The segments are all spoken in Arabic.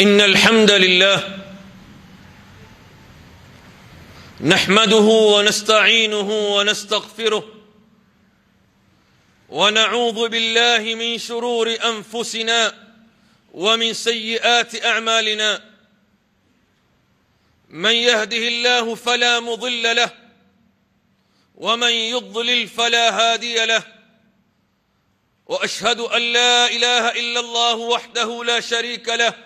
إن الحمد لله نحمده ونستعينه ونستغفره ونعوذ بالله من شرور أنفسنا ومن سيئات أعمالنا من يهده الله فلا مضل له ومن يضلل فلا هادي له وأشهد أن لا إله إلا الله وحده لا شريك له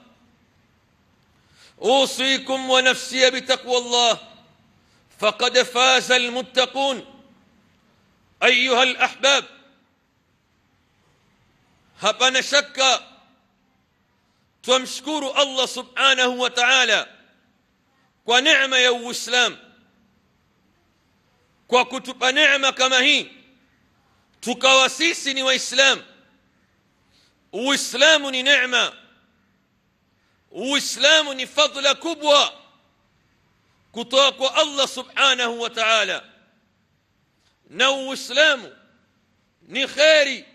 اوصيكم ونفسي بتقوى الله فقد فاز المتقون ايها الاحباب هبنا شكا تمشكور الله سبحانه وتعالى ونعم يا وسلام وكتب نعمه كما هي تكوى واسلام واسلام نعمه وإسلام فضل كبوى كتاك الله سبحانه وتعالى نو إسلام ni kheri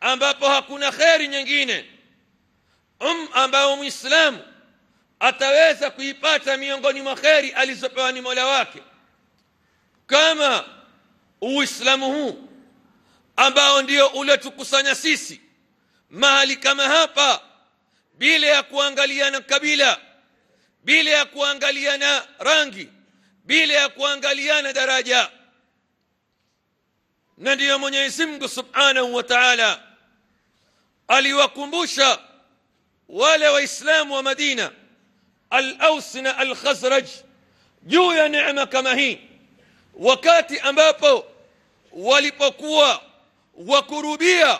ambapo hakuna kheri nyingine um ambao muislamu ataweza kuipata miongoni mwa kheri alizopewa ni mola wake kama uislamu huu ambao ndio uliotukusanya sisi mahali kama hapa bila ya kuangaliana kabila, bila ya kuangaliana rangi, bila ya kuangaliana daraja. Na ndiyo Mwenyezi Mungu Subhanahu wa Ta'ala aliwakumbusha wale Waislamu wa Madina al-Aus na al-Khazraj juu ya neema kama hii, wakati ambapo walipokuwa wakurubia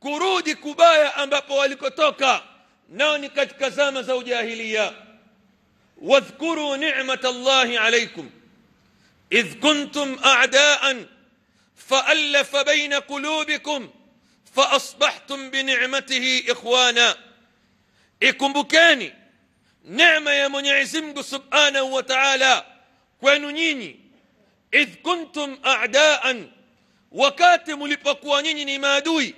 kurudi kubaya ambapo walikotoka nao ni katika zama za ujahilia wadhkuru ni'mat allahi alaykum idh kuntum a'daan faalafa baina qulubikum faasbahtum binicmatihi ikhwana ikumbukeni neema ya mwenyezi mungu subhanahu wa taala kwenu nyinyi idh kuntum a'daan wakati mlipokuwa nyinyi ni maadui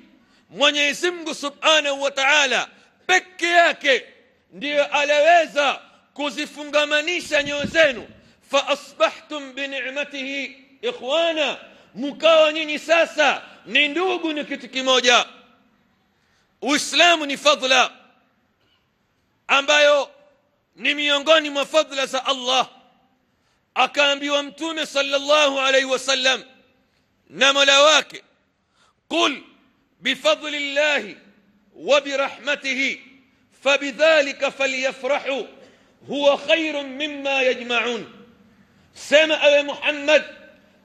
mwenyezi mungu subhanahu wa taala peke yake ndiyo alaweza kuzifungamanisha nyoyo zenu fa asbahtum bi ni'matihi ikhwana mkawa nyinyi sasa ni ndugu ni kitu kimoja uislamu ni fadhila ambayo ni miongoni mwa fadhila za allah akaambiwa mtume sallallahu alaihi wasallam na mola wake qul bifadli llahi وبرحمته فبذلك فليفرحوا هو خير مما يجمعون سمع يا محمد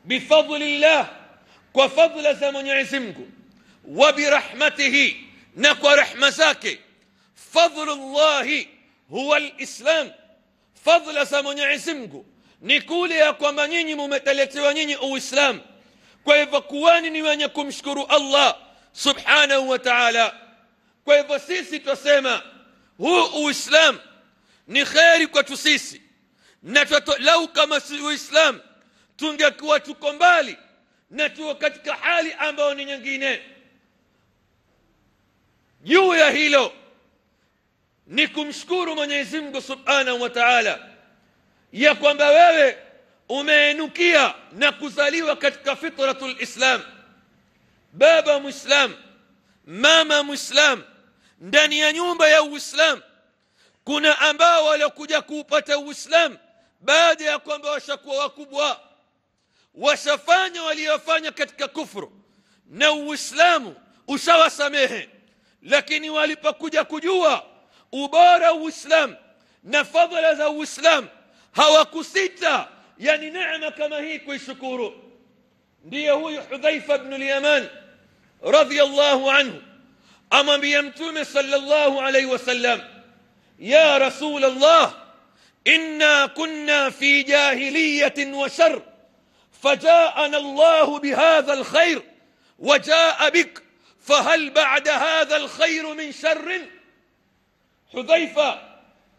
بفضل الله وفضل زمن عزمكم وبرحمته نكو رحمة ساكي فضل الله هو الإسلام فضل زمن عزمكم نقول يا كما نيني ممتلت ونيني أو إسلام كيف كواني ونيكم شكر الله سبحانه وتعالى kwa hivyo sisi twasema huu uislamu ni kheri kwetu sisi na lau kama si uislamu tungekuwa tuko mbali na tuko katika hali ambayo ni nyingine juu ya hilo ni kumshukuru mwenyezi mungu subhanahu wa taala ya kwamba wewe umeenukia na kuzaliwa katika fitratu lislam baba mwislamu mama muislam ndani ya nyumba ya uislam kuna ambao waliokuja kuupata uislam baada ya kwamba washakuwa wakubwa washafanya waliyofanya katika kufuru na uislamu ushawasamehe lakini walipokuja kujua ubora uislamu na fadhila za uislamu hawakusita yani neema kama hii kuishukuru ndiye huyu hudhaifa bnu lyaman رضي الله عنه أما بيمتم صلى الله عليه وسلم يا رسول الله إنا كنا في جاهلية وشر فجاءنا الله بهذا الخير وجاء بك فهل بعد هذا الخير من شر حذيفة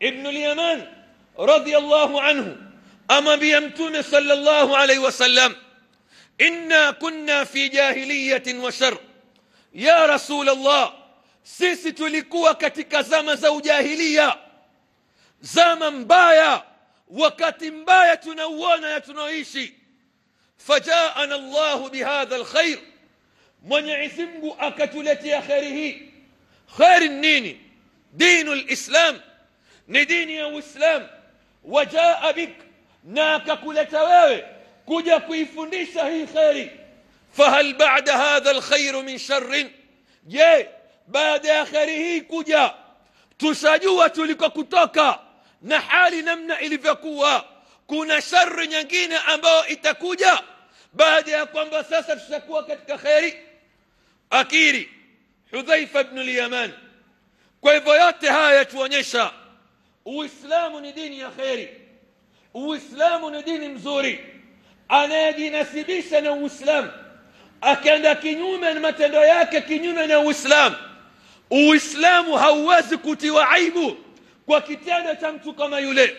ابن اليمان رضي الله عنه أما بيمتون صلى الله عليه وسلم إنا كنا في جاهلية وشر ya rasulallah sisi tulikuwa katika zama za ujahilia zama mbaya wakati mbaya tunauona ya tunaoishi fajaana llahu bihadha lkhair mwenyezi mungu akatuletea kheri hii kheri nini dinu lislam ni dini ya uislam wajaa bik na akakuleta wewe kuja kuifundisha hii kheri فهل بعد هذا الخير من شر je baada ya kheri hii kuja tushajua tulikokutoka na hali namna ilivyokuwa kuna shari nyingine ambayo itakuja baada ya kwamba sasa tutakuwa katika kheri akiri hudhaifa bnu lyaman kwa hivyo yote haya yatuonyesha uislamu ni dini ya kheri uislamu ni dini mzuri anayejinasibisha na uislamu akaenda kinyume na matendo yake kinyume na uislamu uislamu hauwezi kutiwa aibu kwa kitendo cha mtu kama yule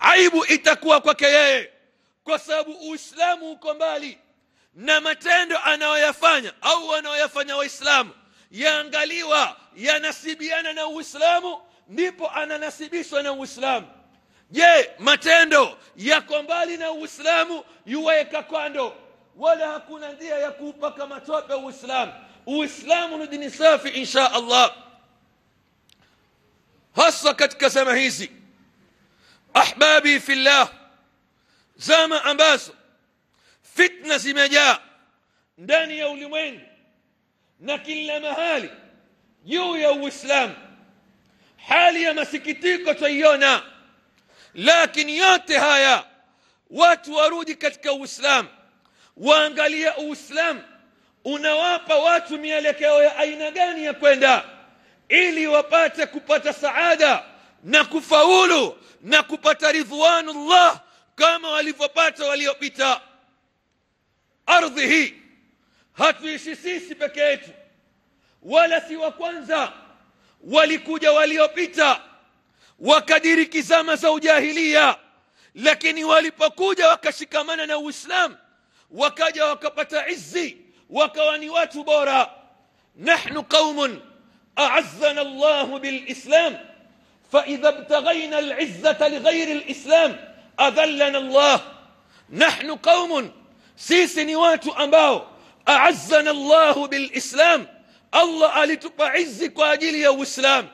aibu itakuwa kwake yeye kwa sababu uislamu uko mbali na matendo anayoyafanya au anayoyafanya waislamu yaangaliwa yanasibiana na uislamu ndipo ananasibishwa na uislamu je matendo yako mbali na uislamu yuweka kwando wala hakuna njia ya kuupaka matope uislamu uislamu ni dini safi insha allah hasa katika zama hizi ahbabi fillah zama ambazo fitna zimejaa ndani ya ulimwengu na kila mahali juu ya uislamu hali ya masikitiko twaiona lakini yote haya watu warudi katika uislamu waangalia uislamu unawapa watu mielekeo ya aina gani ya kwenda ili wapate kupata saada na kufaulu na kupata Allah kama walivyopata waliopita ardhi hii hatuishi sisi peke yetu wala si wa kwanza walikuja waliopita wakadiriki zama za ujahilia lakini walipokuja wakashikamana na uislamu wakaja wakapata izzi wakawa ni watu bora nahnu qaumun a'azzana Allah bilislam fa idha ibtaghayna al'izzata lighayri alislam adhallana Allah nahnu qaumun sisi ni watu ambao a'azzana Allah bilislam Allah alitupa izzi kwa ajili ya Uislamu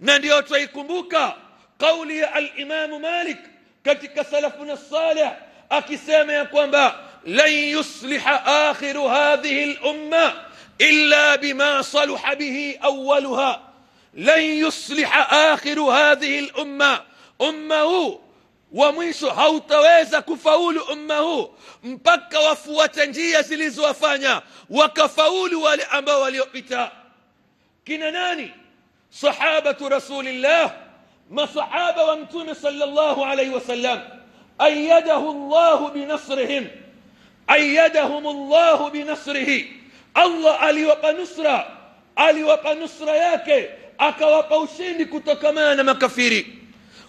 na ndio twaikumbuka kauli ya al-Imam Malik katika salafuna salih akisema ya kwamba لن يصلح آخر هذه الأمة إلا بما صلح به أولها لن يصلح آخر هذه الأمة أمه ومنس هوتويز كفاول أمه مبكى وفوة جية سلز وفانيا وكفاول والأمب واليؤبتاء كنناني صحابة رسول الله ما صحابة وانتون صلى الله عليه وسلم أيده الله بنصرهم أيدهم الله بنصره الله أليوبا نصرة أليوبا نصرة ياكي أكوابا وشينك تكمان مكفيري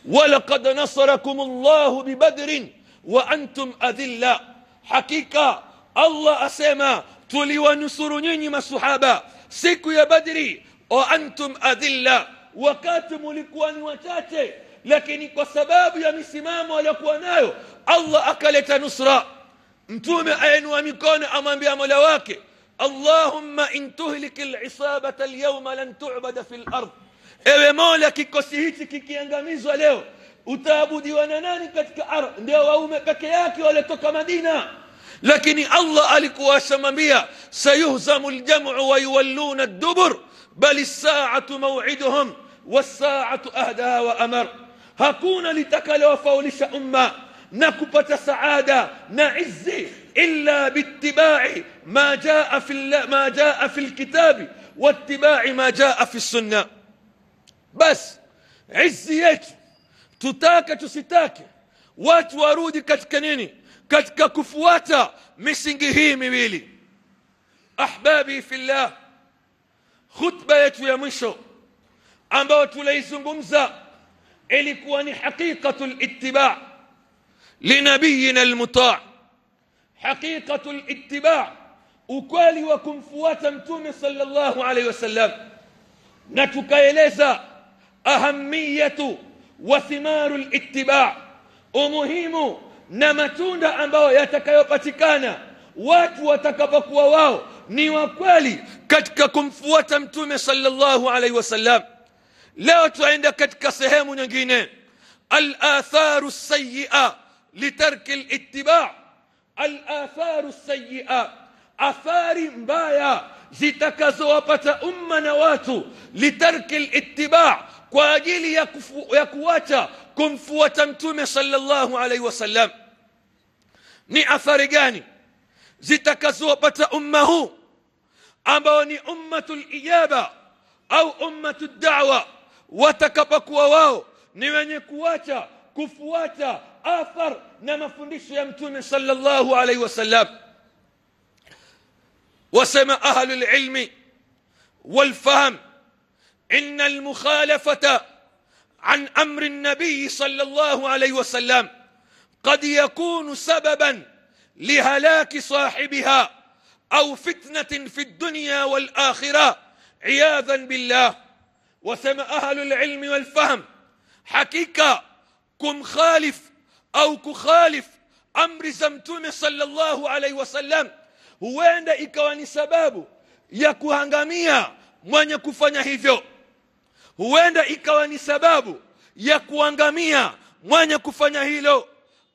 ولقد نصركم الله ببدر وأنتم أذلة حقيقة الله أسيما تولي ونصر ما الصحابة سيكو يا بدري وأنتم أذلة وكاتم لكوان وتاتي لكن كسباب يا مسمام ولكوانايو الله أكلت نصره mtume ainua mikono amwambia mola wake allahumma intuhlik al'isabata alyawma lan tu'bada fil ard ewe mola kikosi hichi kikiangamizwa leo utaabudiwa na nani katika ardhi ndio waume peke yake waliotoka madina lakini allah alikuwa ashamwambia sayuhzamu aljamu wa yuwalluna ad-dubur bali as-sa'atu maw'iduhum was-sa'atu ahda wa amar hakuna litakalowafaulisha umma نكبة سعادة نعز إلا باتباع ما جاء في ما جاء في الكتاب واتباع ما جاء في السنة بس عزيت تتاك تستاك وات ورود كتكنيني كتك كفواتا مسنجهي ميلي أحبابي في الله خطبة يا مشو أما تليس إلي كواني حقيقة الاتباع لنبينا المطاع حقيقة الاتباع ukweli wa kumfuata mtume sallallahu alaihi wasallam na tukaeleza ahamiyatu wa thimaru littiba umuhimu na matunda ambayo yatakayopatikana watu watakapokuwa wao ni wakweli katika kumfuata mtume sallallahu alaihi wasallam leo twaenda katika sehemu nyingine alatharu sayia لترك الاتباع الآثار السيئة آثار بايا zitakazowapata umma na watu litarki littiba kwa ajili ya, kufu, ya kuacha kumfuata mtume sallallahu alaihi wasallam ni athari gani zitakazowapata umma huu ambao ni ummatu lijaba au ummatu dawa watakapokuwa wao ni wenye kuacha kufuata athar na mafundisho ya mtume sallallahu alaihi wasallam wasema ahlul ilmi والفهم ان المخالفه عن امر النبي صلى الله عليه وسلم قد يكون سببا لهلاك صاحبها او فتنه في الدنيا والاخره عياذا بالله وسمى اهل العلم والفهم حقيقه كم خالف أو كخالف أمر زمتوم صلى الله عليه وسلم وين إكواني سبابه يكو هنغاميا من يكو فنيا هيفيو وين إكواني سبابه يكو هنغاميا من يكو فنيا هيلو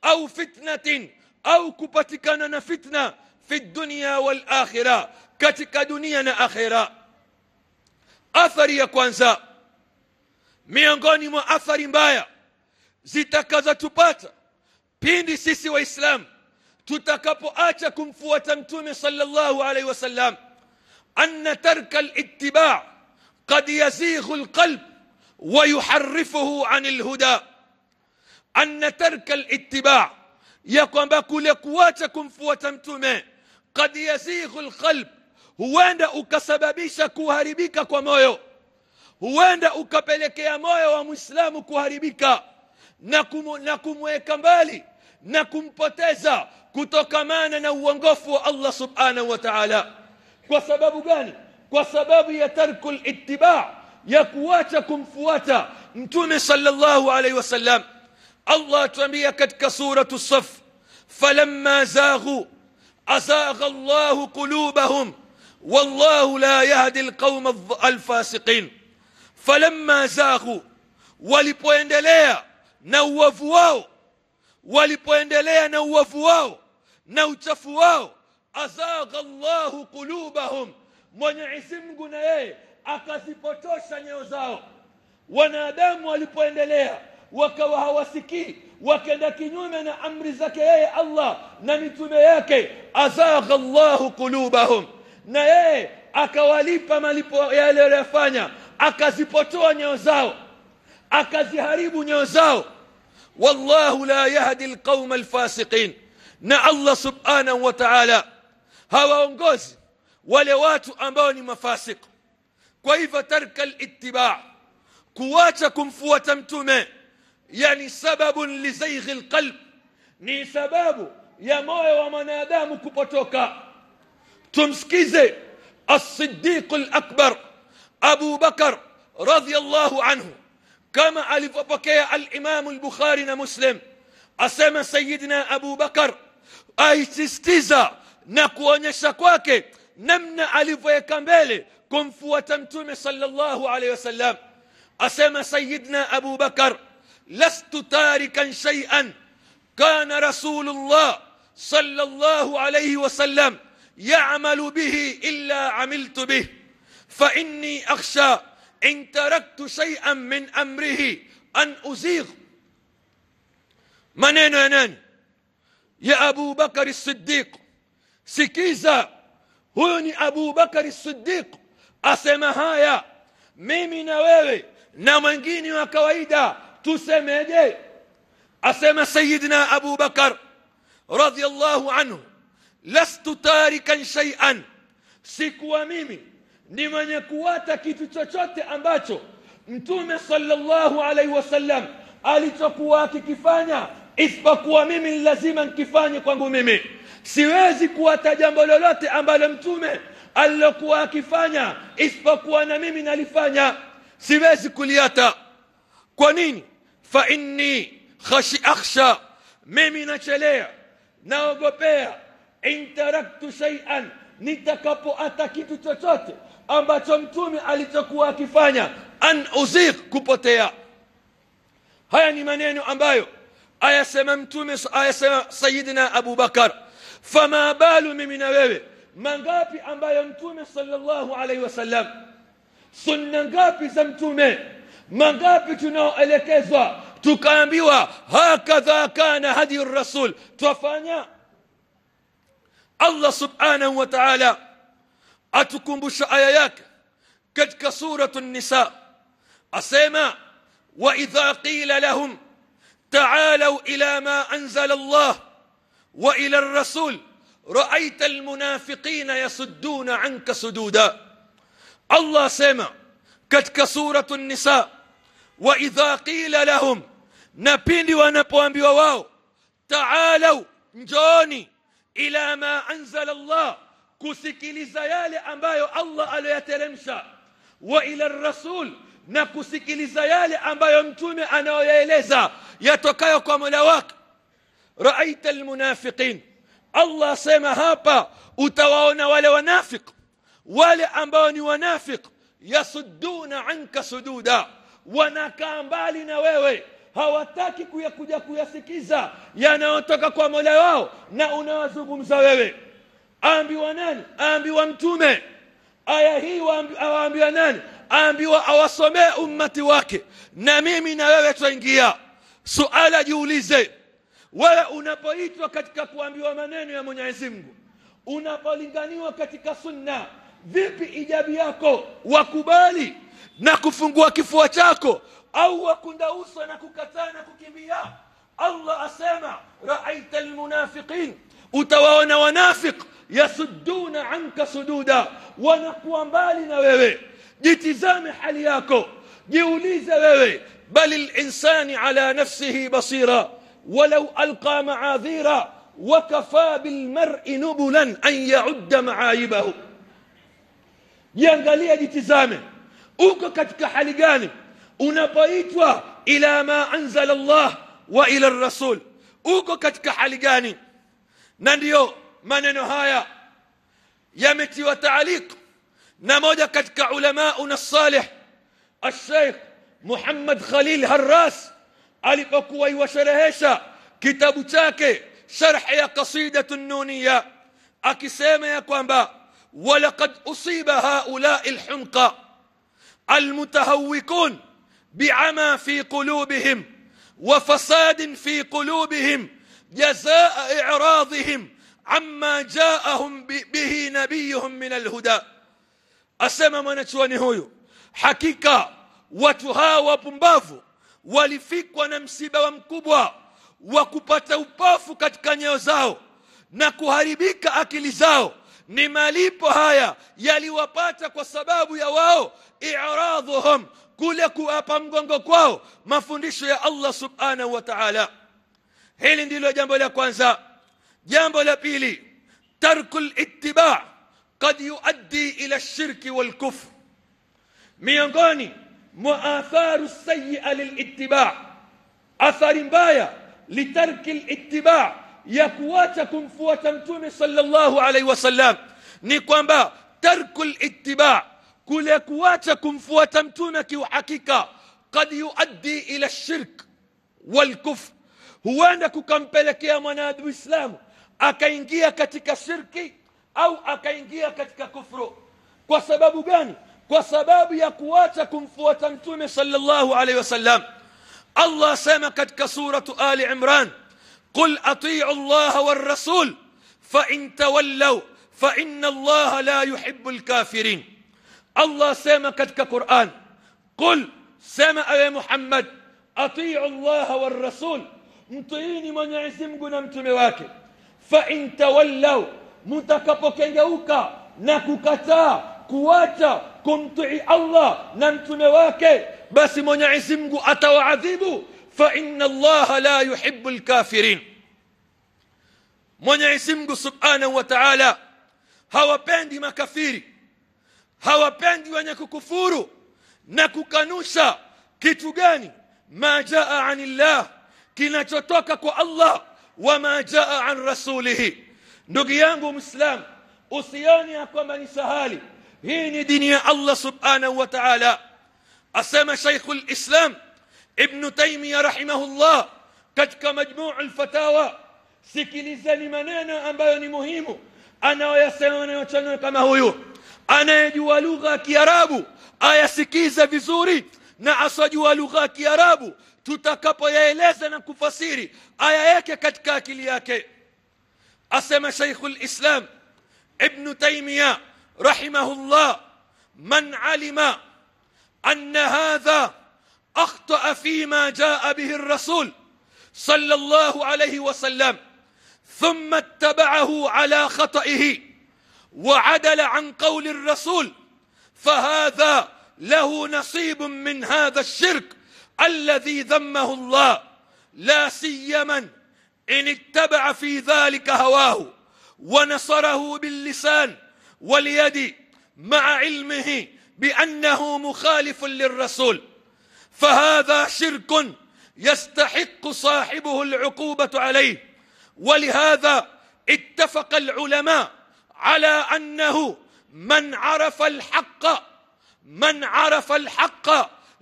أو فتنة أو كباتكاننا فتنة في الدنيا والآخرة كتك دنيانا آخرة أثري يا كوانزا ميانغوني ما أثري مبايا zitakazotupata pindi sisi waislamu tutakapoacha kumfuata mtume sallallahu alaihi wasallam anna tarka al qad yazighu al-qalb wa yuharrifuhu 'an al anna tarka al ya kwamba kule kuacha kumfuata mtume qad yazighu al huenda ukasababisha kuharibika kwa moyo huenda ukapelekea moyo wa muislamu kuharibika na, kumu, na kumweka mbali na kumpoteza kutokamana na uongofu wa Allah subhanahu wa ta'ala kwa sababu gani kwa sababu ya tarku littiba ya kuacha kumfuata mtume sallallahu alaihi wasallam Allah tuambia katika suratu Saf falamma zaghu azagha Allah qulubahum والله لا يهدي القوم الفاسقين فلما زاغوا walipoendelea na uovu wao walipoendelea na uovu wao na uchafu wao azagha Allahu qulubahum mwenyezi mungu na yeye akazipotosha nyoyo zao wanadamu walipoendelea wakawa hawasikii wakaenda kinyume na amri zake yeye allah na mitume yake azagha llahu qulubahum na yeye akawalipa malipo yale waliyofanya akazipotoa nyoyo zao akaziharibu nyoyo zao wallahu la yahdi alqauma alfasiqin na allah subhanahu wa ta'ala hawaongozi wale watu ambao ni mafasiki kwa hivyo tarka alittiba kuacha kumfuata mtume yani sababun lizaighi alqalb ni sababu ya moyo wa mwanadamu kupotoka tumsikize as-siddiq al-akbar abu bakr radiyallahu anhu kama alivyopokea alimamu lbukhari na muslim asema sayidina abu bakar aisistiza na kuonyesha kwake namna alivyoweka mbele kumfuata mtume sallallahu alaihi wasallam asema sayidna abu bakar lastu tarikan shay'an kana rasulullah sallallahu alaihi wasallam ya'malu bihi illa amiltu bih fa inni akhsha إن تركت شيئا من أمره أن أزيغ منين أنان يا أبو بكر الصديق سكيزا هوني أبو بكر الصديق أسمى هايا ميمي نواوي نمانجيني وكويدا تسميدي أسمى سيدنا أبو بكر رضي الله عنه لست تاركا شيئا سكوى ميمي ni mwenye kuwata kitu chochote ambacho mtume sallallahu alaihi wasallam alichokuwa akikifanya isipokuwa mimi lazima nikifanye kwangu mimi siwezi kuwata jambo lolote ambalo mtume alilokuwa akifanya isipokuwa na mimi nalifanya siwezi kuliata kwa nini fa inni khashi akhsha mimi nachelea naogopea intaraktu shay'an nitakapoata kitu chochote ambacho mtume alichokuwa akifanya an uziq kupotea haya ni maneno ambayo ayasema mtume ayasema sayidina Abu Bakar fama balu mimi na wewe mangapi ambayo mtume sallallahu alaihi wasallam sunna ngapi za mtume mangapi tunaoelekezwa tukaambiwa hakadha kana hadi rasul twafanya Allah subhanahu wa ta'ala atukumbusha aya yake katika suratu nisa asema waidha qila lahum تعالوا إلى ما أنزل الله وإلى الرسول رأيت المنافقين يصدون عنك سدودا الله سمع كتك سورة النساء وإذا قيل لهم نبيني ونبوان بواو تعالوا نجوني إلى ما أنزل الله kusikiliza yale ambayo Allah aliyateremsha wa ila rasul na kusikiliza yale ambayo mtume anayoyaeleza yatokayo kwa Mola wako raaita almunafiqin Allah sema hapa utawaona wale wanafiq wale ambao ni wanafiq yasudduna anka sududa wanakaa mbali na wewe hawataki kuyakuja kuyasikiza yanayotoka kwa Mola wao na unawazungumza wewe aambiwa nani aambiwa mtume aya hii awaambiwa nani aambiwa awasomee ummati wake na mimi na wewe twaingia suala jiulize wewe unapoitwa katika kuambiwa maneno ya mwenyezi mungu unapolinganiwa katika sunna vipi ijabi yako wakubali na kufungua kifua chako au wakunda uso na kukataa na kukimbia allah asema raaita lmunafiqin utawaona wanafiki yasudduna anka sududa wanakuwa mbali na wewe jitizame hali yako jiulize wewe bali linsani ala nafsihi basira walau alqa maadhira wakafa bilmari nubulan an yaudda maayibahu jiangalie jitizame uko katika hali gani unapoitwa ila ma anzala allah wa ila rasul uko katika hali gani na ndiyo maneno haya yametiwa taaliq na moja katika ulamauna salih alsheikh Muhammad Khalil Harras alipokuwa iwasherehesha kitabu chake sharh ya qasidatu nuniya akisema ya kwamba walaqad usiba haulai alhunqa almutahawikun bi'ama fi qulubihim وفساد في قلوبهم جزاء إعراضهم amma jaahum bihi nabiyuhum min alhuda asema mwanachuoni huyu hakika watu hawa wapumbavu walifikwa na msiba wa mkubwa wa kupata upofu katika nyayo zao na kuharibika akili zao ni malipo haya yaliwapata kwa sababu ya wao i'radhuhum kule kuapa mgongo kwao mafundisho ya Allah subhanahu wa ta'ala hili ndilo jambo la kwanza جنب لبيلي ترك الاتباع قد يؤدي إلى الشرك والكفر ميانغاني مؤثار السيئة للاتباع أثر بايا لترك الاتباع يا يكواتكم فوتمتون صلى الله عليه وسلم نيكوانبا ترك الاتباع كل يكواتكم فوتمتونك وحكيكا قد يؤدي إلى الشرك والكفر هو أنك كم بلك يا منادو إسلامه akaingia katika shirki au akaingia katika kufru kwa sababu gani kwa sababu ya kuacha kumfuata mtume sallallahu alaihi wasallam Allah sema katika suratu Ali Imran qul atii'u Allah rasul fa in أطيعوا fa inna Allah la yuhibbu al-kafirin Allah sema katika Quran qul sema ay Muhammad atii'u Allah أطيعوا rasul mtuini مطيعين من na mtume wake فإن تولوا متكبكنجوكا نكوكتا كواتا كنت الله ننتنواك بس من يعزمك أتوعذبه فإن الله لا يحب الكافرين من يعزمك سبحانه وتعالى هوا بندي ما كفيري هوا بندي ونك كفورو نكو كانوشا كتوغاني ما جاء عن الله كنا تتوكك الله وما جاء عن رسوله نجيانغو مسلم أسياني أقوم سهالي هيني دنيا الله سبحانه وتعالى أسمى شيخ الإسلام ابن تيمية رحمه الله كتك مجموع الفتاوى سكيلي زاني منانا أم بيوني مهيم أنا ويسمى أنا كما هو يو. أنا يجوى لغة كيارابو أيا سكيزة بزوري نعصى جوى لغة كيارابو tutakapoyaeleza na kufasiri aya yake katika akili yake asema shaikhul islam ibn taymiya rahimahullah man alima anna hadha akhtaa fima jaa bihi rasul صلى الله عليه وسلم ثم اتبعه على خطئه وعدل عن قول الرسول فهذا له نصيب من هذا الشرك الذي ذمه الله لا سيما إن اتبع في ذلك هواه ونصره باللسان واليد مع علمه بأنه مخالف للرسول فهذا شرك يستحق صاحبه العقوبة عليه ولهذا اتفق العلماء على أنه من عرف الحق من عرف الحق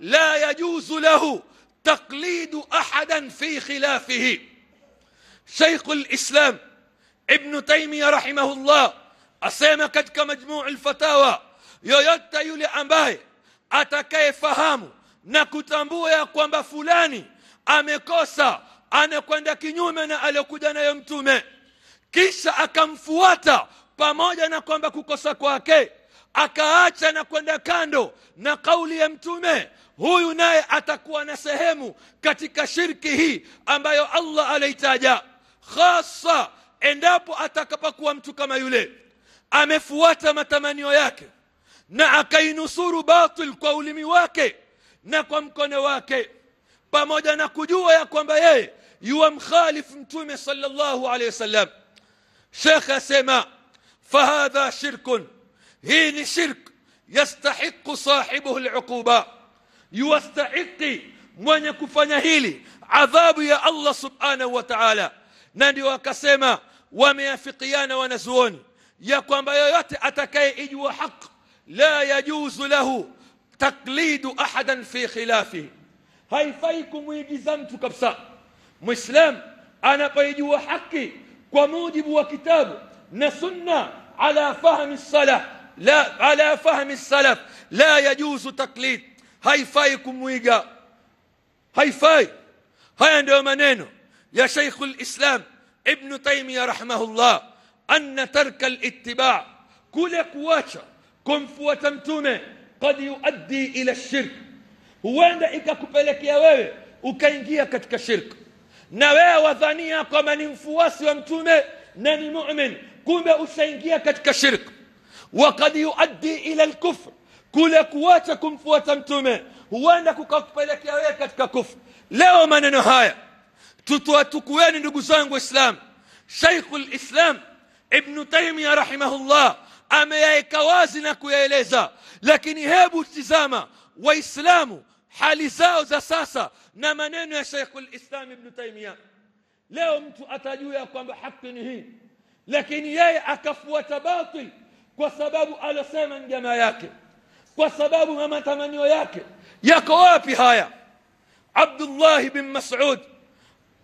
لا يجوز له تقليد أحدا في خلافه شيخ الإسلام ابن تيمية رحمه الله أسيما قد كمجموع الفتاوى yoyote yule ambaye atakayefahamu na kutambua ya kwamba fulani amekosa anakwenda kinyume na aliyokuja nayo mtume kisha akamfuata pamoja na kwamba kukosa kwake akaacha na kwenda kando na kauli ya mtume huyu naye atakuwa na sehemu katika shirki hii ambayo Allah alaitaja hasa endapo atakapokuwa mtu kama yule amefuata matamanio yake na akainusuru batil kwa ulimi wake na kwa mkono wake pamoja na kujua ya kwamba yeye yuwa mkhalifu mtume sallallahu alaihi wasallam shekh asema fahadha shirkun هين شرك يستحق صاحبه العقوبة يستحق من يكفن هيلي عذاب يا الله سبحانه وتعالى نادي وكسيما وميافقيان ونزوني يقوم بيوت أتكي إجو حق لا يجوز له تقليد أحدا في خلافه هاي فايكم ويجزمت كبسا مسلم أنا بيجو حقي وموجب وكتاب نسنة على فهم الصلاه لا على فهم السلف لا يجوز تقليد هاي فاي كمويغا هيفاي هاي عنده منينو يا شيخ الإسلام ابن تيمية رحمه الله أن ترك الاتباع كل كواتشا كنف وتمتومي قد يؤدي إلى الشرك هو عند إكا كبالك يا ويوي وكينجيا كتك شرك نوايا وظانيا قمن فواسي ومتومي نني مؤمن كوما وسينجيا كتك شرك وقد يؤدي الى الكفر كل قواتكم فوتمتم هو انك كفلك يا كتك كفر لو ما نهاية تتوتكوين نقصان واسلام شيخ الاسلام ابن تيمية رحمه الله أما يأيك وازنك يا إليزا لكن هابوا التزاما وإسلام حالزا وزساسا نما نينو يا شيخ الإسلام ابن تيمية لو أمت أتجو يا قوام بحق نهي لكن يأي أكف وتباطل kwa sababu alosema njama yake kwa sababu na matamanio yake yako wapi haya Abdullah bin Mas'ud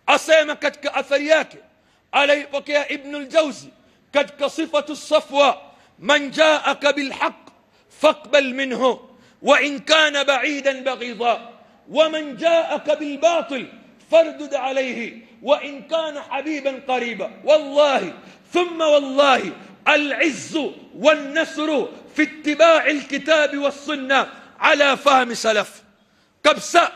asema katika athari yake alipokea Ibn al-Jawzi katika sifatu safwa man jaaka bilhaq faqbal minhu wa in kana ba'idan baghidha wa man jaaka bilbatil alayhi wa in kana habiban qariba wallahi thumma wallahi العز والنصر في اتباع الكتاب والسنة على فهم سلف كبسة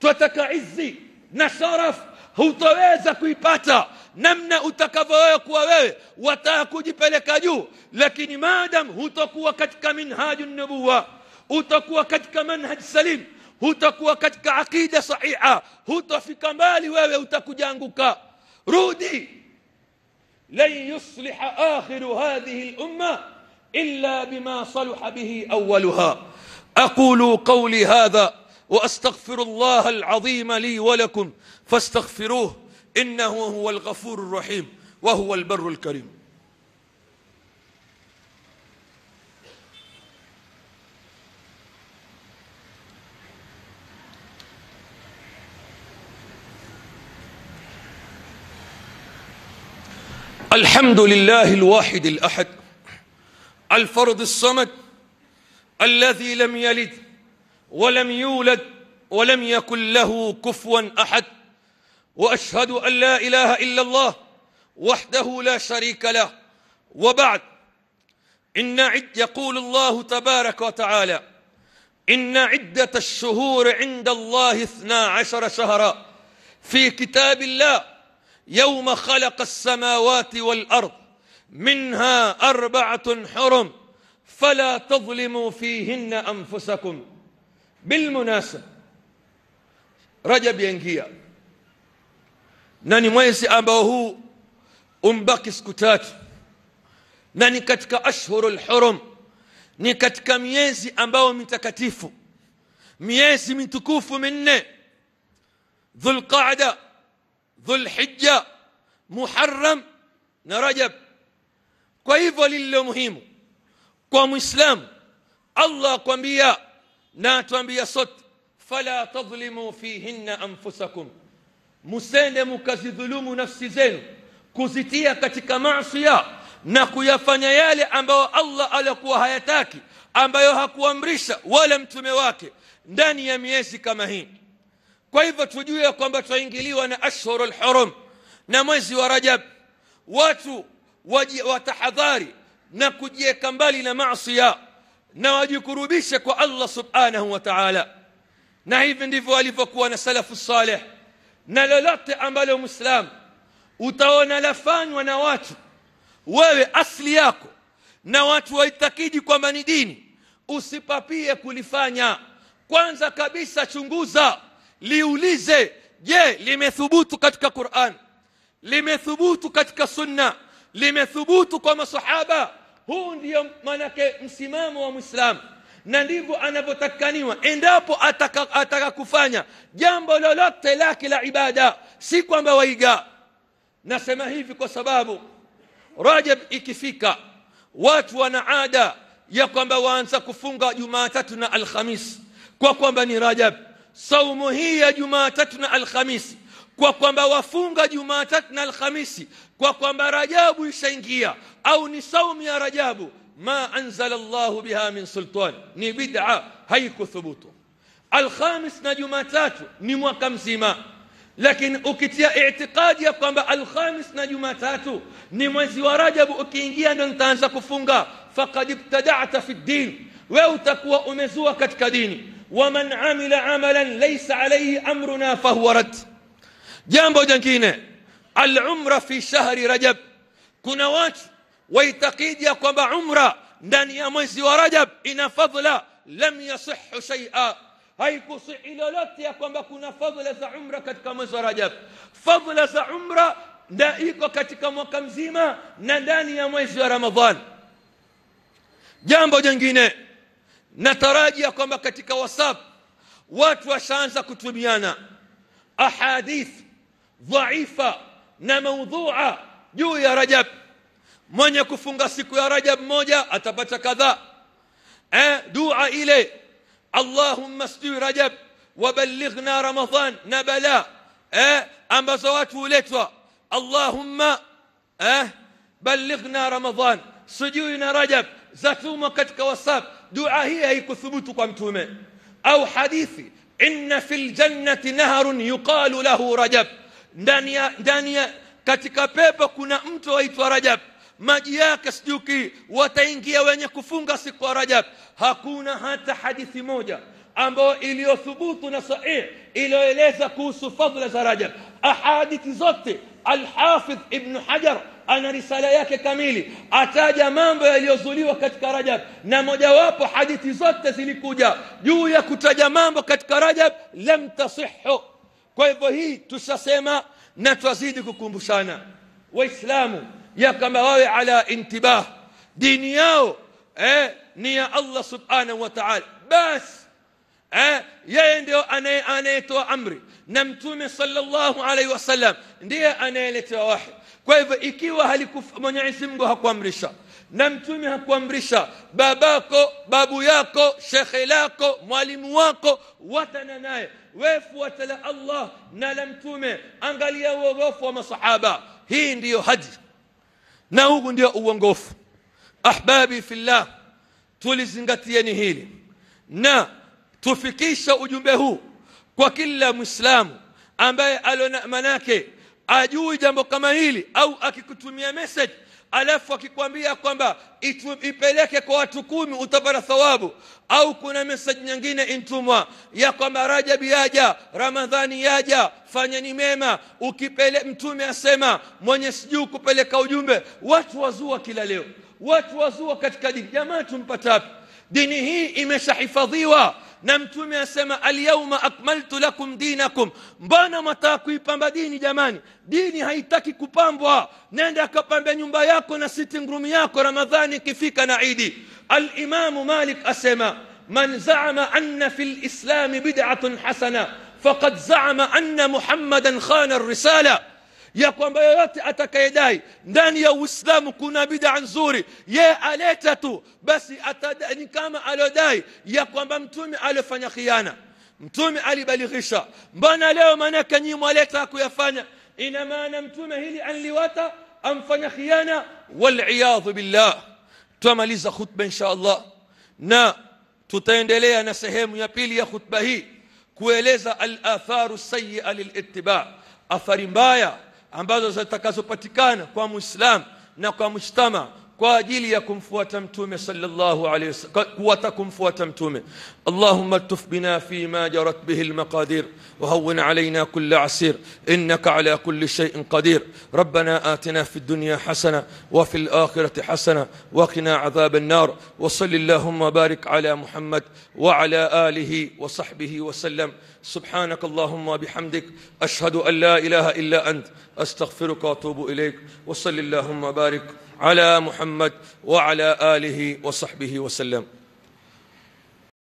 تتك عزي نشرف هو تويزا كي باتا نمنا اتكفوك ووي وتاكوجي بلك جو لكن مادم هو تقوى كتك منهاج النبوة هو تقوى كتك منهج سليم هو تقوى كتك عقيدة صحيحة هو تفي كمالي ووي اتكو جانقك رودي لن يصلح آخر هذه الأمة إلا بما صلح به أولها أقول قولي هذا وأستغفر الله العظيم لي ولكم فاستغفروه إنه هو الغفور الرحيم وهو البر الكريم الحمد لله الواحد الأحد الفرد الصمد الذي لم يلد ولم يولد ولم يكن له كفوا أحد وأشهد أن لا إله إلا الله وحده لا شريك له وبعد إن عد يقول الله تبارك وتعالى إن عدة الشهور عند الله اثنا عشر شهرا في كتاب الله يوم خلق السماوات والأرض منها أربعة حرم فلا تظلموا فيهن أنفسكم بالمناسبة رجب ينجيا ناني مويسي أباه أمباك سكتات ناني كتك أشهر الحرم ni من miezi ambayo من miezi من ذو dhulqaada ذو الحجة محرم نرجب كيف لله مهم قوم إسلام الله قوم بيا ناتوا بيا صوت فلا تظلموا فيهن أنفسكم مسلم كذي ظلوم نفس زين كزتيا كتك معصيا نكو يفن يالي أمبو الله ألقوا هايتاكي أمبو هاكو أمرشا ولم تمواكي دانيا ميسي كما هين kwa hivyo tujue kwamba tutaingiliwa na ashhurul hurum na mwezi wa rajab watu watahadhari na kujieka mbali na maasiya na wajikurubishe kwa allah subhanahu wa taala na hivi ndivyo walivyokuwa na salafu saleh na lolote ambalo mwislamu utaona lafanywa na watu wewe asli yako na watu waitakidi kwamba ni dini usipapie kulifanya kwanza kabisa chunguza liulize je limethubutu katika Qur'an limethubutu katika sunna limethubutu kwa masahaba huu ndio manake msimamo wa Muislamu na ndivyo anavyotakaniwa endapo ataka, kufanya jambo lolote lake la ibada si kwamba waiga nasema hivi kwa sababu Rajab ikifika watu wana ada ya kwamba waanza kufunga Jumatatu na Alhamis kwa kwamba ni Rajab saumu hii ya jumatatu na alhamisi kwa kwamba wafunga jumatatu na alhamisi kwa kwamba rajabu ishaingia au ni saumu ya rajabu ma anzala llahu biha min sultan ni bid'a haikuthubutu alhamis na jumatatu ni mwaka mzima lakini ukitia itiqadi ya kwamba alhamis na jumatatu ni mwezi wa rajabu ukiingia ndo nitaanza kufunga faqad ibtada'ta fi ddin wewe utakuwa umezua katika dini ومن عمل عملا ليس عليه أمرنا فهو رد جامبو جنكينة العمره في شهر رجب كنا واش ويتقيد يقب عمره دان يمزي ورجب إن فضل لم يصح شيئا هاي كوس إلى لات يقوم بكون فضل ذا عمرة قد كم رجب فضل ذا عمرة دائق قد كم وكم زيما نداني يوم رمضان natarajia kwamba katika whatsapp watu washaanza kutumiana ahadith dhaifa na maudhua juu ya rajab mwenye kufunga siku ya rajab moja atapata kadhaa eh, dua ile allahumma stiri rajab wabalighna ramadan na bala eh, ambazo watu huletwa allahumma eh, balighna ramadan sijui na rajab zatumwa katika whatsapp dua hii haikuthubutu kwa mtume au hadithi inna fil jannati naharun yuqalu lahu rajab ndani ya ndani ya katika pepo kuna mtu aitwa rajab maji yake sijuki wataingia wenye kufunga siku ya rajab hakuna hata hadithi moja ambayo iliyothubutu na sahih iliyoeleza kuhusu fadhila za rajab ahadithi zote alhafidh ibn hajar ana risala yake kamili ataja mambo yaliyozuliwa katika Rajab na mojawapo hadithi zote zilikuja juu ya kutaja mambo katika Rajab lam tasihhu kwa hivyo hii tushasema na twazidi kukumbushana waislamu ya kama wawe ala intibah dini yao eh, ni ya Allah subhanahu wa ta'ala basi eh, yeye ndio anayetoa amri na mtume sallallahu alaihi wasallam ndiye anayeletewa wahi Kwa hivyo ikiwa halikufa Mwenyezi Mungu hakuamrisha na mtume hakuamrisha, babako, babu yako, shekhe lako, mwalimu wako, watana naye wewe, la Allah na la mtume, angalia uongofu wa masahaba. Hii ndiyo haji na huu ndio uongofu. Ahbabi fillah, tulizingatieni hili na tufikisha ujumbe huu kwa kila Mwislamu ambaye alona manake ajui jambo kama hili au akikutumia message alafu akikwambia kwamba ipeleke kwa watu kumi utapata thawabu au kuna message nyingine intumwa ya kwamba rajabi yaja ramadhani yaja fanyeni mema ukipele mtume asema mwenye sijuu kupeleka ujumbe watu wazua kila leo watu wazua katika dini jamaa tumpatapi dini hii imeshahifadhiwa na mtume asema alyauma akmaltu lakum dinakum mbona mwataka kuipamba dini jamani dini haitaki kupambwa nenda akapambe nyumba yako na sitting room yako ramadhani ikifika na idi alimamu malik asema man zaama anna fi lislami bidatun hasana faqad zaama anna muhammadan khana risala ya kwamba yoyote atakayedai ndani ya Uislamu kuna bid'a nzuri ye aleta tu basi ni kama aliodai ya kwamba mtume alifanya khiana mtume alibalighisha mbona leo manaka nyinyi mwaleta kuyafanya ina maana mtume hili anliwata amfanya khiana wal'iyadhu billah tuamaliza khutba insha Allah na tutaendelea na sehemu ya pili ya khutba hii kueleza al-atharu sayyi'a lil-ittiba' athari mbaya ambazo zitakazopatikana kwa muislamu na kwa mshtama kwa ajili ya kumfuata mtume sallallahu alayhi wasallam kuwata kumfuata mtume allahumma tuf bina fi ma jarat bihi almaqadir wa hawwin alayna kull asir innaka ala kulli shay'in qadir rabbana atina fi dunya hasana wa fil akhirati hasana wa qina adhab an-nar wa salli allahumma barik ala muhammad wa ala alihi wa sahbihi wa sallam سبحانك اللهم وبحمدك أشهد أن لا إله إلا أنت أستغفرك وأتوب إليك وصل اللهم بارك على محمد وعلى آله وصحبه وسلم